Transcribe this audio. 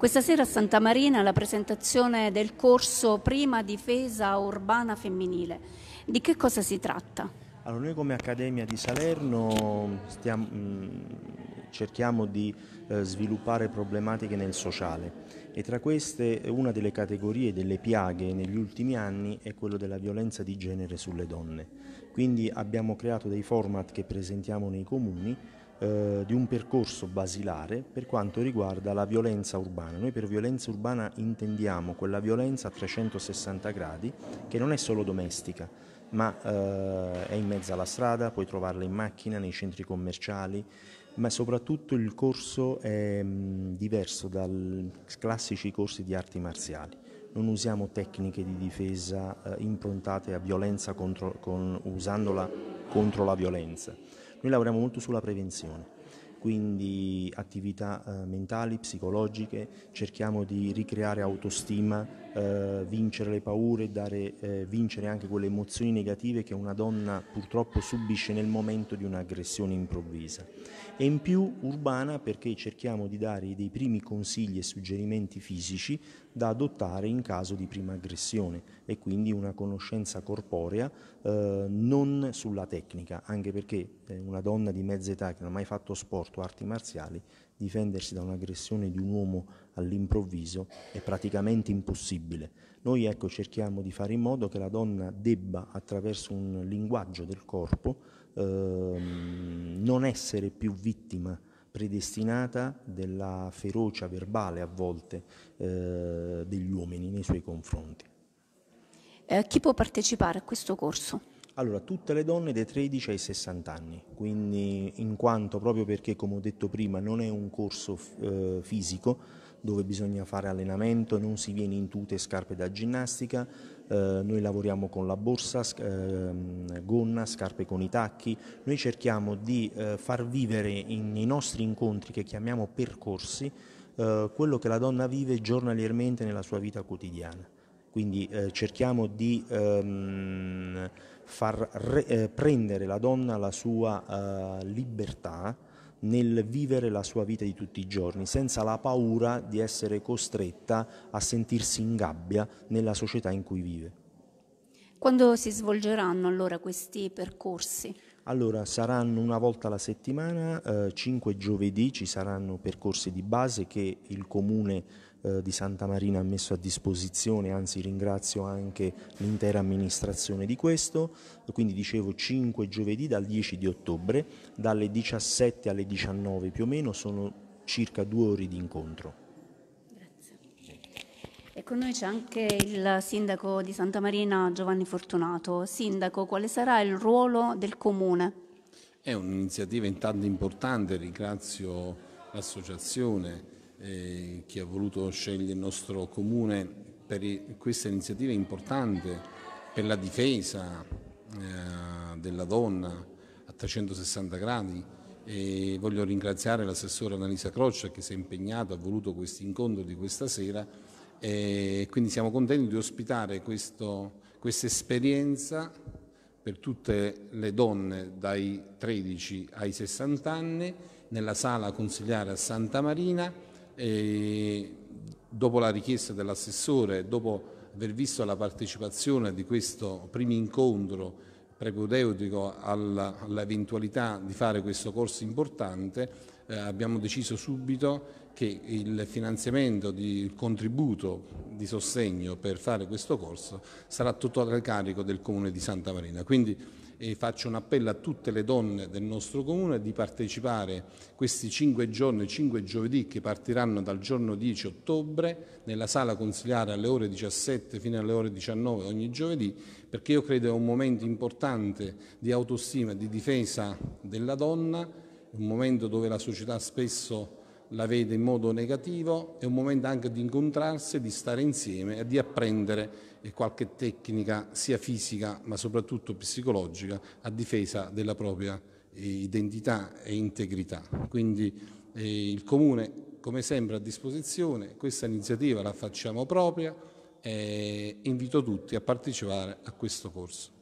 Questa sera a Santa Marina la presentazione del corso Prima Difesa Urbana Femminile. Di che cosa si tratta? Allora, noi come Accademia di Salerno stiamo, mm, cerchiamo di eh, sviluppare problematiche nel sociale e tra queste una delle categorie delle piaghe negli ultimi anni è quella della violenza di genere sulle donne. Quindi abbiamo creato dei format che presentiamo nei comuni eh, di un percorso basilare per quanto riguarda la violenza urbana. Noi per violenza urbana intendiamo quella violenza a 360 gradi che non è solo domestica, ma eh, è in mezzo alla strada, puoi trovarla in macchina, nei centri commerciali, ma soprattutto il corso è mh, mm, diverso dai classici corsi di arti marziali. Non usiamo tecniche di difesa eh, improntate a violenza contro, con, usandola contro la violenza. Noi lavoriamo molto sulla prevenzione quindi attività eh, mentali, psicologiche, cerchiamo di ricreare autostima, eh, vincere le paure, dare, eh, vincere anche quelle emozioni negative che una donna purtroppo subisce nel momento di un'aggressione improvvisa. E in più urbana perché cerchiamo di dare dei primi consigli e suggerimenti fisici da adottare in caso di prima aggressione e quindi una conoscenza corporea eh, non sulla tecnica, anche perché eh, una donna di mezza età che non ha mai fatto sport o arti marziali difendersi da un'aggressione di un uomo all'improvviso è praticamente impossibile. Noi ecco, cerchiamo di fare in modo che la donna debba, attraverso un linguaggio del corpo, ehm, non essere più vittima predestinata della ferocia verbale a volte eh, degli uomini nei suoi confronti. Eh, chi può partecipare a questo corso? Allora, tutte le donne dai 13 ai 60 anni, quindi in quanto proprio perché, come ho detto prima, non è un corso eh, fisico dove bisogna fare allenamento, non si viene in tute e scarpe da ginnastica, eh, noi lavoriamo con la borsa, eh, gonna, scarpe con i tacchi, noi cerchiamo di eh, far vivere in, nei nostri incontri che chiamiamo percorsi eh, quello che la donna vive giornaliерmente nella sua vita quotidiana. Quindi eh, cerchiamo di... Ehm, far re, eh, prendere la donna la sua eh, libertà nel vivere la sua vita di tutti i giorni, senza la paura di essere costretta a sentirsi in gabbia nella società in cui vive. Quando si svolgeranno allora questi percorsi? Allora, saranno una volta alla settimana, eh, 5 giovedì ci saranno percorsi di base che il comune eh, di Santa Marina ha messo a disposizione, anzi ringrazio anche l'intera amministrazione di questo, quindi dicevo 5 giovedì dal 10 di ottobre, dalle 17 alle 19 più o meno sono circa due ore di incontro. E con noi c'è anche il sindaco di Santa Marina Giovanni Fortunato. Sindaco, quale sarà il ruolo del comune? È un'iniziativa intanto importante, ringrazio l'associazione eh, che ha voluto scegliere il nostro comune per questa iniziativa importante per la difesa eh, della donna a 360 gradi. E voglio ringraziare l'assessore Annalisa Croccia che si è impegnata, ha voluto questo incontro di questa sera e quindi siamo contenti di ospitare questa esperienza per tutte le donne dai 13 ai 60 anni nella sala consigliare a Santa Marina e dopo la richiesta dell'assessore, dopo aver visto la partecipazione di questo primo incontro precodeutico all'eventualità di fare questo corso importante, eh, abbiamo deciso subito che il finanziamento, di, il contributo di sostegno per fare questo corso sarà tutto a carico del Comune di Santa Marina. Quindi eh, faccio un appello a tutte le donne del nostro Comune di partecipare questi cinque giorni, cinque giovedì che partiranno dal giorno 10 ottobre nella sala consigliare alle ore 17 fino alle ore 19 ogni giovedì perché io credo è un momento importante di autostima, e di difesa della donna un momento dove la società spesso la vede in modo negativo, è un momento anche di incontrarsi, di stare insieme e di apprendere qualche tecnica sia fisica ma soprattutto psicologica a difesa della propria eh, identità e integrità. Quindi eh, il Comune come sempre a disposizione, questa iniziativa la facciamo propria e eh, invito tutti a partecipare a questo corso.